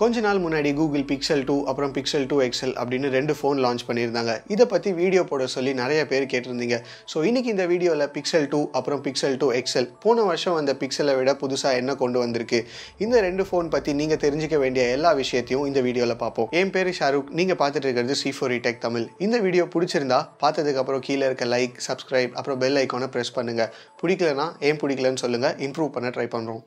கொஞ்ச நாள் முன்னாடி கூகுள் பிக்சல் டூ அப்புறம் பிக்சல் டூ எக்ஸல் அப்படின்னு ரெண்டு ஃபோன் லான்ச் பண்ணியிருந்தாங்க இதை பற்றி வீடியோ போட சொல்லி நிறைய பேர் கேட்டிருந்தீங்க ஸோ இன்றைக்கி இந்த வீடியோவில் பிக்சல் டூ அப்புறம் பிக்சல் டூ எக்ஸல் போன வருஷம் அந்த பிக்சலை விட புதுசாக என்ன கொண்டு வந்திருக்கு இந்த ரெண்டு ஃபோன் பற்றி நீங்கள் தெரிஞ்சிக்க வேண்டிய எல்லா விஷயத்தையும் இந்த வீடியோவில் பார்ப்போம் என் பேர் ஷாருக் நீங்கள் பார்த்துட்டு இருக்கிறது சி ஃபோர் டெக் தமிழ் இந்த வீடியோ பிடிச்சிருந்தா பார்த்ததுக்கப்புறம் கீழே இருக்க லைக் சப்ஸ்கிரைப் அப்புறம் பெல் ஐக்கானை ப்ரெஸ் பண்ணுங்கள் பிடிக்கலனா ஏன் பிடிக்கலன்னு சொல்லுங்கள் இம்ப்ரூவ் பண்ண ட்ரை பண்ணுறோம்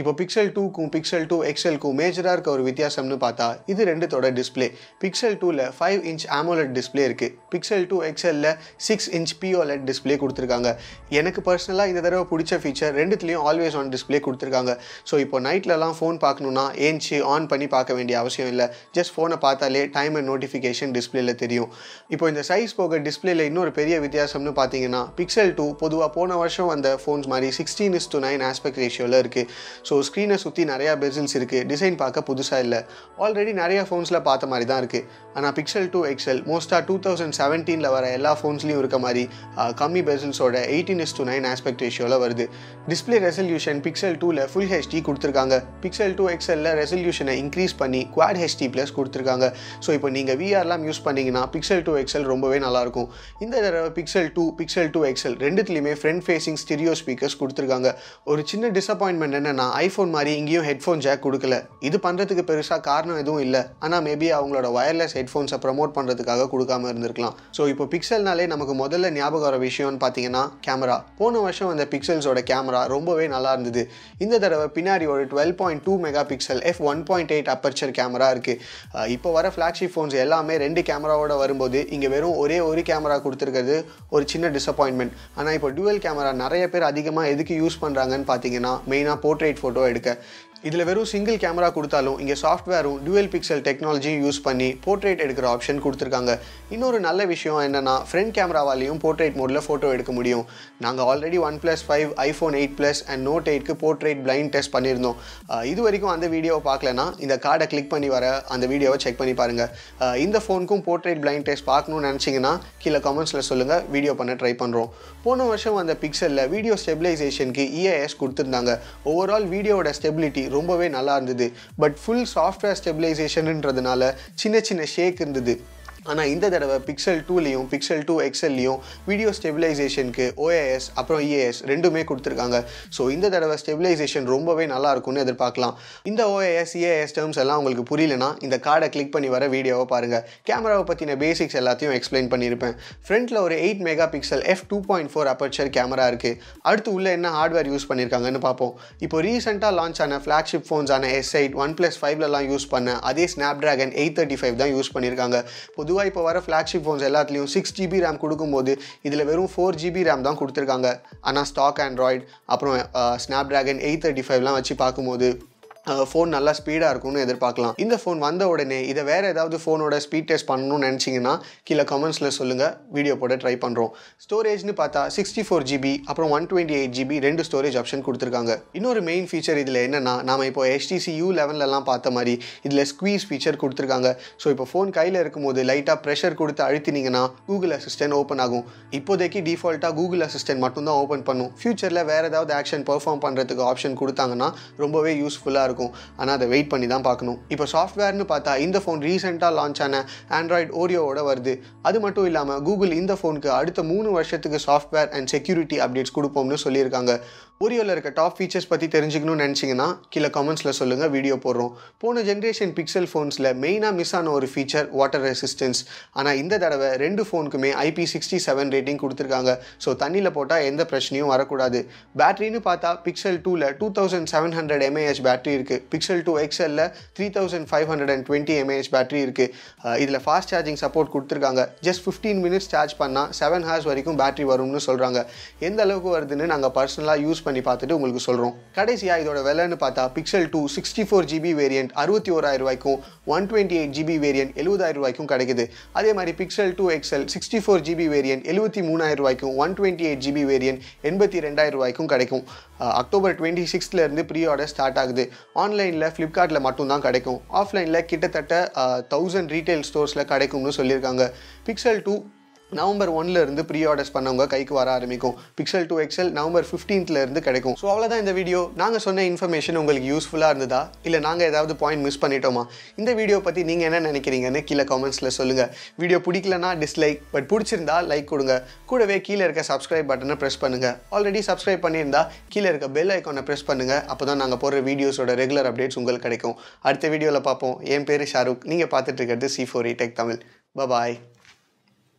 இப்போ பிக்சல் டூக்கும் பிக்சல் டூ எக்ஸலுக்கும் மேஜராக இருக்க ஒரு வித்தியாசம்னு பார்த்தா இது ரெண்டுத்தோட டிஸ்பிளே பிக்சல் டூவில் ஃபைவ் இன்ச் ஆமோலட் டிஸ்பிளே இருக்குது பிக்சல் டூ எக்ஸலில் சிக்ஸ் இன்ச் பிஓலட் டிஸ்பிளே கொடுத்துருக்காங்க எனக்கு பர்சனலாக இந்த தடவை பிடிச்ச ஃபீச்சர் ரெண்டுத்துலேயும் ஆல்வேஸ் ஆன் டிஸ்பிளே கொடுத்துருக்காங்க ஸோ இப்போ நைட்லலாம் ஃபோன் பார்க்கணுன்னா ஏஞ்சி ஆன் பண்ணி பார்க்க வேண்டிய அவசியம் இல்லை ஜஸ்ட் ஃபோனை பார்த்தாலே டைம் அண்ட் நோட்டிஃபிகேஷன் டிஸ்பிளேல தெரியும் இப்போ இந்த சைஸ் போக டிஸ்பிளேல இன்னொரு பெரிய வித்தியாசம்னு பார்த்தீங்கன்னா பிக்சல் டூ பொதுவாக போன வருஷம் அந்த ஃபோன்ஸ் மாதிரி sixteen is to nine aspect ரேஷியோவில் இருக்குது ஸோ ஸ்க்ரீனை சுற்றி நிறையா பெசில்ஸ் இருக்குது டிசைன் பார்க்க புதுசாக இல்லை ஆல்ரெடி நிறையா ஃபோன்ஸில் பார்த்த மாதிரி தான் இருக்குது ஆனால் பிக்சல் டூ எக்ஸல் மோஸ்ட்டாக டூ தௌசண்ட் செவன்டீனில் வர எல்லா ஃபோன்ஸ்லையும் இருக்க மாதிரி கம்மி பெசில்ஸோட eighteen is to nine aspect ரேஷியோவில் வருது டிஸ்பிளே ரெசல்யூஷன் பிக்சல் டூவில் ஃபுல் ஹெச்டி கொடுத்துருக்காங்க பிக்சல் டூ எக்ஸலில் ரெசல்யூஷனை இன்க்ரீஸ் பண்ணி குவாட் ஹெச்டி ப்ளஸ் கொடுத்துருக்காங்க ஸோ இப்போ நீங்கள் விஆர்லாம் யூஸ் பண்ணிங்கன்னா பிக்சல் டூ எக்ஸல் ரொம்பவே நல்லாயிருக்கும் இந்த தடவை Pixel two Pixel two XL ரெண்டுத்துலேயுமே ஃப்ரண்ட் ஃபேஸிங் ஸ்டீரியோ ஸ்பீக்கர்ஸ் கொடுத்துருக்காங்க ஒரு சின்ன டிசப்பாயின்மெண்ட் என்னென்னா ஐஃபோன் மாதிரி இங்கேயும் ஹெட்ஃபோன் ஜாக் கொடுக்கல இது பண்ணுறதுக்கு பெருசாக காரணம் எதுவும் இல்லை ஆனால் மேபி அவங்களோட ஒயர்லெஸ் ஹெட்ஃபோன்ஸை ப்ரமோட் பண்ணுறதுக்காக கொடுக்காம இருந்திருக்கலாம் ஸோ இப்போ பிக்சல்னாலே நமக்கு முதல்ல ஞாபகம் வர விஷயம்னு பார்த்தீங்கன்னா கேமரா போன வருஷம் அந்த பிக்சல்ஸோட கேமரா ரொம்பவே நல்லா இருந்தது இந்த தடவை பின்னாடி ஒரு twelve point two megapixel F one point eight aperture camera இருக்குது இப்போ வர ஃப்ளாக்ஷிப் ஃபோன்ஸ் எல்லாமே ரெண்டு கேமராவோட வரும்போது இங்கே வெறும் ஒரே ஒரு கேமரா கொடுத்துருக்கிறது ஒரு சின்ன டிசப்பாயின்மெண்ட் ஆனால் இப்போ டுவெல் கேமரா நிறைய பேர் அதிகமாக எதுக்கு யூஸ் பண்ணுறாங்கன்னு பார்த்தீங்கன்னா மெயினாக போர்ட்ரேட் ஃபோட்டோ எடுக்க இதில் வெறும் சிங்கிள் கேமரா கொடுத்தாலும் இங்கே சாஃப்ட்வேரும் டுவெல் பிக்சல் டெக்னாலஜியும் யூஸ் பண்ணி போர்ட்ரேட் எடுக்கிற ஆப்ஷன் கொடுத்துருக்காங்க இன்னொரு நல்ல விஷயம் என்னென்னா ஃப்ரண்ட் கேமராவாலையும் போர்ட்ரேட் மோடில் ஃபோட்டோ எடுக்க முடியும் நாங்கள் already OnePlus five iPhone eight plus and note எயிட்க்கு போர்ட்ரேட் பிளைண்ட் டெஸ்ட் பண்ணியிருந்தோம் இது வரைக்கும் அந்த வீடியோவை பார்க்கலனா இந்த கார்டை கிளிக் பண்ணி வர அந்த வீடியோவை செக் பண்ணி பாருங்கள் இந்த ஃபோனுக்கும் போர்ட்ரேட் பிளைண்ட் டெஸ்ட் பார்க்கணும்னு நினச்சிங்கன்னா கீழே கமெண்ட்ஸில் சொல்லுங்கள் வீடியோ பண்ண ட்ரை பண்ணுறோம் போன வருஷம் அந்த பிக்சலில் வீடியோ ஸ்டெபிலைசேஷனுக்கு இஏஎஸ் கொடுத்துருந்தாங்க ஓவரால் வீடியோவோட ஸ்டெபிலிட்டி ரொம்பவே நல்லா இருந்தது பட் ஃபுல் சாஃப்ட்வேர் ஸ்டெபிலைசேஷனுன்றதுனால சின்ன சின்ன ஷேக் இருந்தது ஆனால் இந்த தடவை பிக்சல் டூலையும் பிக்சல் டூ எக்ஸல்லையும் வீடியோ ஸ்டெபிலைசேஷனுக்கு ஓஏஎஸ் அப்புறம் இஏஎஸ் e ரெண்டுமே கொடுத்துருக்காங்க ஸோ இந்த தடவை ஸ்டெபிலைசேஷன் ரொம்பவே நல்லா இருக்கும்னு எதிர்பார்க்கலாம் இந்த ஓஏஎஸ் இஏஎஸ் டேர்ம்ஸ் எல்லாம் உங்களுக்கு புரியலனா இந்த கார்டை கிளிக் பண்ணி வர வீடியோவை பாருங்கள் கேமராவை பற்றின பேசிக்ஸ் எல்லாத்தையும் எக்ஸ்பிளைன் பண்ணியிருப்பேன் ஃப்ரண்ட்டில் ஒரு eight megapixel F two point four aperture camera இருக்குது அடுத்து உள்ள என்ன ஹார்ட்வேர் யூஸ் பண்ணியிருக்காங்கன்னு பார்ப்போம் இப்போ ரீசெண்டாக லான்ச் ஆன ஃப்ளாக்ஷிப் ஃபோன்ஸான எஸ் எயிட் ஒன் ப்ளஸ் ஃபைவ்லலாம் யூஸ் பண்ண அதே Snapdragon eight thirty five தான் யூஸ் பண்ணியிருக்காங்க பொது பொதுவாக இப்போ வர ஃப்ளாக்ஷிப் ஃபோன்ஸ் எல்லாத்துலேயும் சிக்ஸ் ஜிபி ரேம் கொடுக்கும்போது இதில் வெறும் ஃபோர் ஜிபி ரேம் தான் கொடுத்துருக்காங்க ஆனால் ஸ்டாக் ஆண்ட்ராய்டு அப்புறம் ஸ்னாப் ட்ராகன் எயிட் தேர்ட்டி ஃபைவ்லாம் வச்சு பார்க்கும்போது ஃபோன் நல்லா ஸ்பீடாக இருக்கும்னு எதிர்பார்க்கலாம் இந்த ஃபோன் வந்த உடனே இதை வேறு ஏதாவது ஃபோனோட ஸ்பீட் டெஸ்ட் பண்ணணும்னு நினச்சிங்கன்னா கீழே கமெண்ட்ஸில் சொல்லுங்கள் வீடியோ போட ட்ரை பண்ணுறோம் ஸ்டோரேஜ்னு பார்த்தா சிக்ஸ்டி ஃபோர் ஜிபி அப்புறம் ஒன் டுவெண்ட்டி எயிட் ஜிபி ரெண்டு ஸ்டோரேஜ் ஆப்ஷன் கொடுத்துருக்காங்க இன்னொரு மெயின் ஃபீச்சர் இதில் என்னென்னா நாம் இப்போ எஸ்டிசி யூ லெவன்லலாம் பார்த்த மாதிரி இதில் ஸ்குவீஸ் ஃபீச்சர் கொடுத்துருக்காங்க ஸோ இப்போ ஃபோன் கையில் இருக்கும்போது லைட்டாக ப்ரெஷர் கொடுத்து அழுத்தினீங்கன்னா கூகுள் அசிஸ்டன்ட் ஓப்பன் ஆகும் இப்போதைக்கு டிஃபால்ட்டாக கூகுள் அசிஸ்டன்ட் மட்டும்தான் ஓப்பன் பண்ணும் ஃப்யூச்சரில் வேறு ஏதாவது ஆக்ஷன் பர்ஃபார்ம் பண்ணுறதுக்கு ஆப்ஷன் கொடுத்தாங்கன்னா ரொம்பவே யூஸ்ஃபுல்லாக இருக்கும் இருக்கும் ஆனால் அதை வெயிட் பண்ணி தான் பார்க்கணும் இப்போ சாஃப்ட்வேர்னு பார்த்தா இந்த ஃபோன் ரீசெண்டாக லான்ச் ஆன ஆண்ட்ராய்ட் ஓரியோவோட வருது அது மட்டும் இல்லாமல் கூகுள் இந்த ஃபோனுக்கு அடுத்த மூணு வருஷத்துக்கு சாஃப்ட்வேர் அண்ட் செக்யூரிட்டி அப்டேட்ஸ் கொடுப்போம்னு சொல்லியிருக்காங்க ஓரியோவில் இருக்க டாப் ஃபீச்சர்ஸ் பற்றி தெரிஞ்சுக்கணும்னு நினச்சிங்கன்னா கீழே கமெண்ட்ஸில் சொல்லுங்கள் வீடியோ போடுறோம் போன ஜென்ரேஷன் பிக்சல் ஃபோன்ஸில் மெயினாக மிஸ் ஆன ஒரு ஃபீச்சர் வாட்டர் ரெசிஸ்டன்ஸ் ஆனால் இந்த தடவை ரெண்டு ஃபோனுக்குமே ஐபி சிக்ஸ்டி செவன் ரேட்டிங் கொடுத்துருக்காங்க ஸோ தண்ணியில் போட்டால் எந்த பிரச்சனையும் வரக்கூடாது பேட்டரின்னு பார்த்தா பிக்சல் டூவில் two thousand seven hundred mAh battery இருக்குது பிக்சல் டூ எக்ஸ்எல்ல three thousand five hundred and twenty mAh battery இருக்குது இதில் ஃபாஸ்ட் சார்ஜிங் சப்போர்ட் கொடுத்துருக்காங்க ஜஸ்ட் ஃபிஃப்டீன் மினிட்ஸ் சார்ஜ் பண்ணால் செவன் ஹவர்ஸ் வரைக்கும் பேட்டரி வரும்னு சொல்கிறாங்க எந்த அளவுக்கு வருதுன்னு நாங்கள் பர்சனலாக யூஸ் பண்ணி பார்த்துட்டு உங்களுக்கு சொல்கிறோம் கடைசியாக இதோட விலைன்னு பார்த்தா Pixel two sixty four GB variant அறுபத்தி ஓராயிரம் ரூபாய்க்கும் one twenty eight GB variant எழுபதாயிரம் ரூபாய்க்கும் கிடைக்குது அதே மாதிரி Pixel two XL sixty four GB variant எழுபத்தி மூணாயிரம் ரூபாய்க்கும் one twenty eight GB variant எண்பத்தி ரெண்டாயிரம் ரூபாய்க்கும் கிடைக்கும் அக்டோபர் டுவெண்ட்டி சிக்ஸ்த்லேருந்து ப்ரீ ஆர்டர் ஸ்டார்ட் ஆகுது ஆன்லைனில் ஃப்ளிப்கார்ட்டில் மட்டும்தான் கிடைக்கும் ஆஃப்லைனில் கிட்டத்தட்ட தௌசண்ட் ரீட்டைல் ஸ்டோர்ஸில் கிடைக்கும்னு சொல்லியிருக்காங்க பிக்சல் டூ நவம்பர் ஒன்லேருந்து ப்ரீ ஆர்டர்ஸ் பண்ணவங்க கைக்கு வர ஆரம்பிக்கும் பிக்சல் டூ எக்ஸல் நவம்பர் ஃபிஃப்டீன்த்லேருந்து கிடைக்கும் ஸோ அவ்வளோதான் இந்த வீடியோ நாங்கள் சொன்ன இன்ஃபர்மேஷன் உங்களுக்கு யூஸ்ஃபுல்லாக இருந்ததா இல்லை நாங்கள் ஏதாவது பாயிண்ட் மிஸ் பண்ணிட்டோமா இந்த வீடியோ பற்றி நீங்கள் என்ன நினைக்கிறீங்கன்னு கீழே கமெண்ட்ஸில் சொல்லுங்கள் வீடியோ பிடிக்கலனா டிஸ்லைக் பட் பிடிச்சிருந்தா லைக் கொடுங்க கூடவே கீழே இருக்க சப்ஸ்கிரைப் பட்டனை ப்ரெஸ் பண்ணுங்கள் ஆல்ரெடி சப்ஸ்கிரைப் பண்ணியிருந்தா கீழே இருக்க பெல் ஐக்கானை ப்ரெஸ் பண்ணுங்கள் அப்போ தான் நாங்கள் போடுற வீடியோஸோட ரெகுலர் அப்டேட்ஸ் உங்களுக்கு கிடைக்கும் அடுத்த வீடியோவில் பார்ப்போம் என் பேர் ஷாருக் நீங்கள் பார்த்துட்டு இருக்கிறது C four tech Tamil bye bye